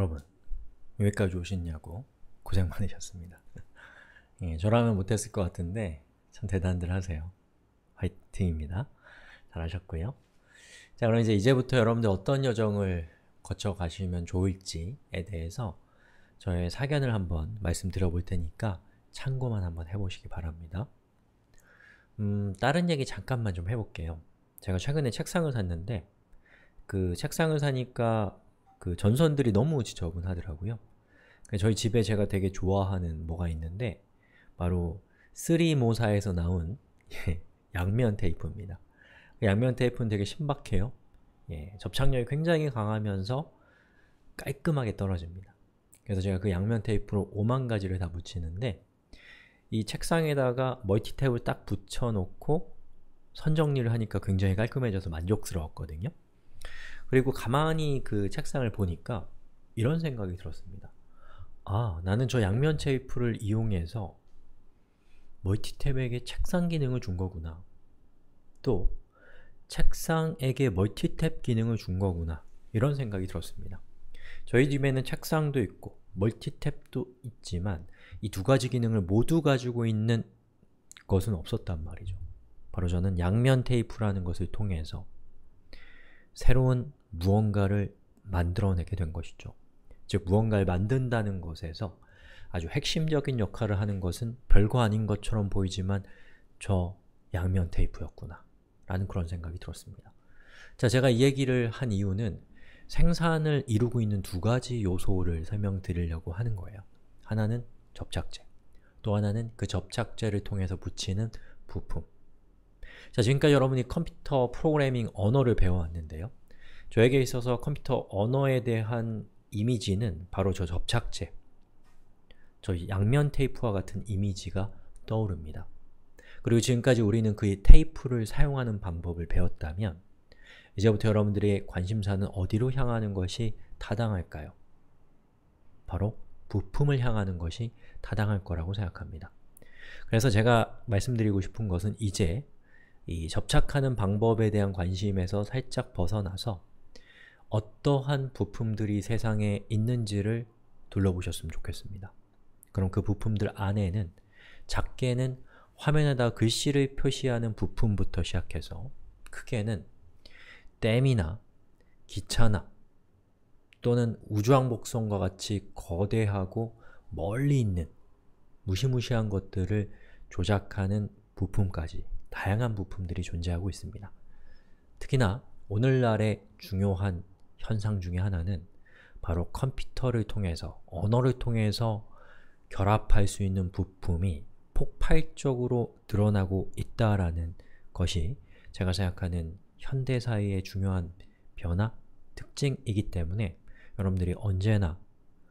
여러분 여기까지 오셨냐고 고생 많으셨습니다. 예, 저라면 못했을 것 같은데 참 대단들 하세요. 화이팅입니다. 잘하셨고요. 자 그럼 이제 이제부터 여러분들 어떤 여정을 거쳐가시면 좋을지에 대해서 저의 사견을 한번 말씀드려 볼 테니까 참고만 한번 해보시기 바랍니다. 음, 다른 얘기 잠깐만 좀 해볼게요. 제가 최근에 책상을 샀는데 그 책상을 사니까 그 전선들이 너무 지저분하더라고요. 그러니까 저희 집에 제가 되게 좋아하는 뭐가 있는데 바로 쓰리모사에서 나온 예, 양면 테이프입니다. 그 양면 테이프는 되게 신박해요. 예, 접착력이 굉장히 강하면서 깔끔하게 떨어집니다. 그래서 제가 그 양면 테이프로 5만 가지를 다 붙이는데 이 책상에다가 멀티탭을 딱 붙여놓고 선정리를 하니까 굉장히 깔끔해져서 만족스러웠거든요. 그리고 가만히 그 책상을 보니까 이런 생각이 들었습니다. 아, 나는 저 양면 테이프를 이용해서 멀티탭에게 책상 기능을 준 거구나. 또 책상에게 멀티탭 기능을 준 거구나. 이런 생각이 들었습니다. 저희 집에는 책상도 있고 멀티탭도 있지만 이 두 가지 기능을 모두 가지고 있는 것은 없었단 말이죠. 바로 저는 양면 테이프라는 것을 통해서 새로운 무언가를 만들어내게 된 것이죠. 즉, 무언가를 만든다는 것에서 아주 핵심적인 역할을 하는 것은 별거 아닌 것처럼 보이지만 저 양면 테이프였구나 라는 그런 생각이 들었습니다. 자, 제가 이 얘기를 한 이유는 생산을 이루고 있는 두 가지 요소를 설명드리려고 하는 거예요. 하나는 접착제, 또 하나는 그 접착제를 통해서 붙이는 부품. 자, 지금까지 여러분이 컴퓨터 프로그래밍 언어를 배워왔는데요. 저에게 있어서 컴퓨터 언어에 대한 이미지는 바로 저 접착제, 저 양면 테이프와 같은 이미지가 떠오릅니다. 그리고 지금까지 우리는 그 테이프를 사용하는 방법을 배웠다면 이제부터 여러분들의 관심사는 어디로 향하는 것이 타당할까요? 바로 부품을 향하는 것이 타당할 거라고 생각합니다. 그래서 제가 말씀드리고 싶은 것은 이제 이 접착하는 방법에 대한 관심에서 살짝 벗어나서 어떠한 부품들이 세상에 있는지를 둘러보셨으면 좋겠습니다. 그럼 그 부품들 안에는 작게는 화면에다 글씨를 표시하는 부품부터 시작해서 크게는 댐이나 기차나 또는 우주왕복선과 같이 거대하고 멀리 있는 무시무시한 것들을 조작하는 부품까지 다양한 부품들이 존재하고 있습니다. 특히나 오늘날의 중요한 현상 중의 하나는 바로 컴퓨터를 통해서, 언어를 통해서 결합할 수 있는 부품이 폭발적으로 드러나고 있다라는 것이 제가 생각하는 현대사회의 중요한 변화, 특징이기 때문에 여러분들이 언제나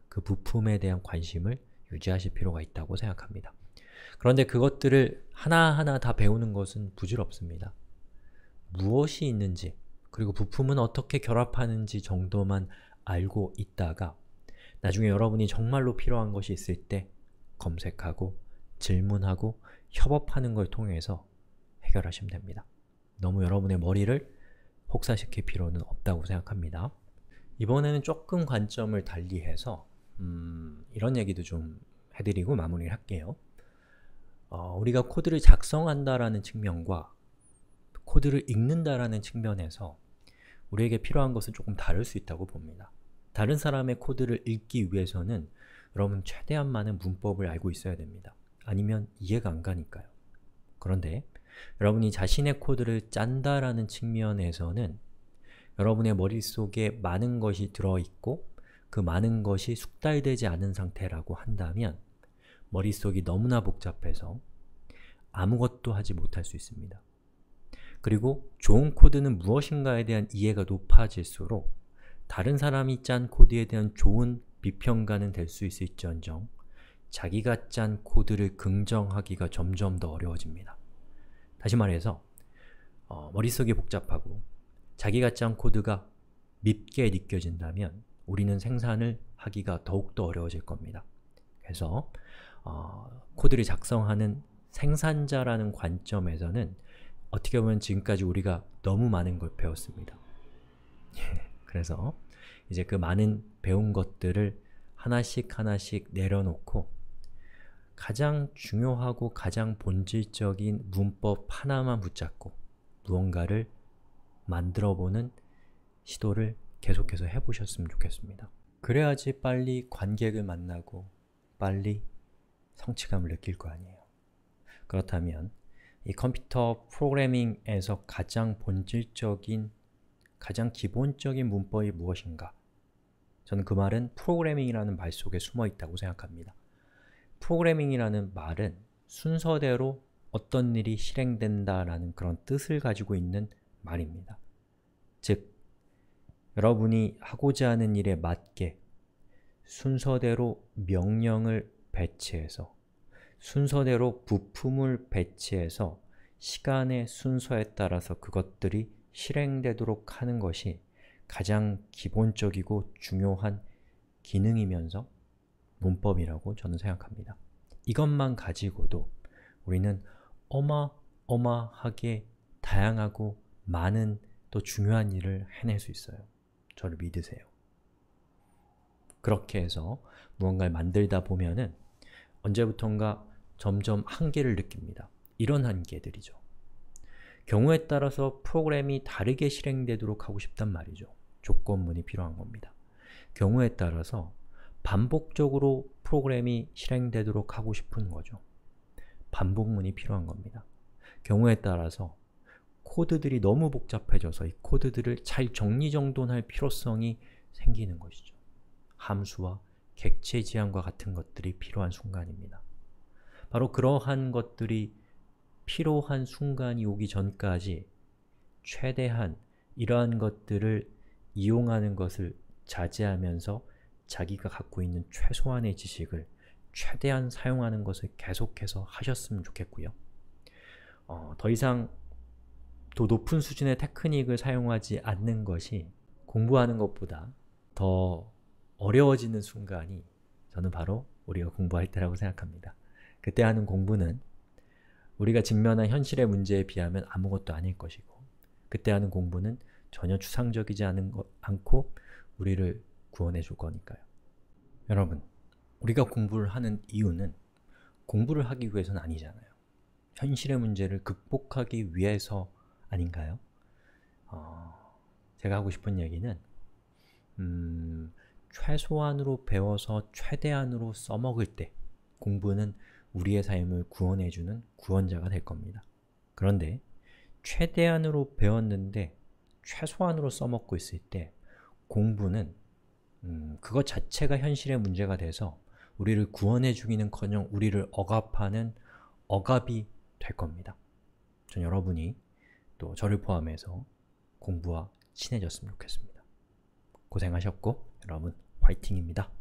그 부품에 대한 관심을 유지하실 필요가 있다고 생각합니다. 그런데 그것들을 하나하나 다 배우는 것은 부질없습니다. 무엇이 있는지, 그리고 부품은 어떻게 결합하는지 정도만 알고 있다가 나중에 여러분이 정말로 필요한 것이 있을 때 검색하고 질문하고 협업하는 걸 통해서 해결하시면 됩니다. 너무 여러분의 머리를 혹사시킬 필요는 없다고 생각합니다. 이번에는 조금 관점을 달리해서 음, 이런 얘기도 좀 해드리고 마무리를 할게요. 어, 우리가 코드를 작성한다라는 측면과 코드를 읽는다라는 측면에서 우리에게 필요한 것은 조금 다를 수 있다고 봅니다. 다른 사람의 코드를 읽기 위해서는 여러분 최대한 많은 문법을 알고 있어야 됩니다. 아니면 이해가 안 가니까요. 그런데 여러분이 자신의 코드를 짠다라는 측면에서는 여러분의 머릿속에 많은 것이 들어있고 그 많은 것이 숙달되지 않은 상태라고 한다면 머릿속이 너무나 복잡해서 아무것도 하지 못할 수 있습니다. 그리고 좋은 코드는 무엇인가에 대한 이해가 높아질수록 다른 사람이 짠 코드에 대한 좋은 비평가는 될 수 있을지언정 자기가 짠 코드를 긍정하기가 점점 더 어려워집니다. 다시 말해서 어, 머릿속이 복잡하고 자기가 짠 코드가 밉게 느껴진다면 우리는 생산을 하기가 더욱더 어려워질 겁니다. 그래서 어, 코드를 작성하는 생산자라는 관점에서는 어떻게 보면 지금까지 우리가 너무 많은 걸 배웠습니다. 그래서 이제 그 많은 배운 것들을 하나씩 하나씩 내려놓고 가장 중요하고 가장 본질적인 문법 하나만 붙잡고 무언가를 만들어 보는 시도를 계속해서 해보셨으면 좋겠습니다. 그래야지 빨리 관객을 만나고 빨리 성취감을 느낄 거 아니에요. 그렇다면 이 컴퓨터 프로그래밍에서 가장 본질적인, 가장 기본적인 문법이 무엇인가? 저는 그 말은 프로그래밍이라는 말 속에 숨어 있다고 생각합니다. 프로그래밍이라는 말은 순서대로 어떤 일이 실행된다라는 그런 뜻을 가지고 있는 말입니다. 즉, 여러분이 하고자 하는 일에 맞게 순서대로 명령을 배치해서 순서대로 부품을 배치해서 시간의 순서에 따라서 그것들이 실행되도록 하는 것이 가장 기본적이고 중요한 기능이면서 문법이라고 저는 생각합니다. 이것만 가지고도 우리는 어마어마하게 다양하고 많은 또 중요한 일을 해낼 수 있어요. 저를 믿으세요. 그렇게 해서 무언가를 만들다 보면은 언제부턴가 점점 한계를 느낍니다. 이런 한계들이죠. 경우에 따라서 프로그램이 다르게 실행되도록 하고 싶단 말이죠. 조건문이 필요한 겁니다. 경우에 따라서 반복적으로 프로그램이 실행되도록 하고 싶은 거죠. 반복문이 필요한 겁니다. 경우에 따라서 코드들이 너무 복잡해져서 이 코드들을 잘 정리정돈할 필요성이 생기는 것이죠. 함수와 객체 지향과 같은 것들이 필요한 순간입니다. 바로 그러한 것들이 필요한 순간이 오기 전까지 최대한 이러한 것들을 이용하는 것을 자제하면서 자기가 갖고 있는 최소한의 지식을 최대한 사용하는 것을 계속해서 하셨으면 좋겠고요. 어, 더 이상 더 높은 수준의 테크닉을 사용하지 않는 것이 공부하는 것보다 더 어려워지는 순간이 저는 바로 우리가 공부할 때라고 생각합니다. 그때 하는 공부는 우리가 직면한 현실의 문제에 비하면 아무것도 아닐 것이고 그때 하는 공부는 전혀 추상적이지 않은 거, 않고 우리를 구원해 줄 거니까요. 여러분, 우리가 공부를 하는 이유는 공부를 하기 위해서는 아니잖아요. 현실의 문제를 극복하기 위해서 아닌가요? 어, 제가 하고 싶은 얘기는 음, 최소한으로 배워서 최대한으로 써먹을 때 공부는 우리의 삶을 구원해주는 구원자가 될 겁니다. 그런데 최대한으로 배웠는데 최소한으로 써먹고 있을 때 공부는 음, 그것 자체가 현실의 문제가 돼서 우리를 구원해 주기는커녕 우리를 억압하는 억압이 될 겁니다. 전 여러분이 또 저를 포함해서 공부와 친해졌으면 좋겠습니다. 고생하셨고 여러분 화이팅입니다.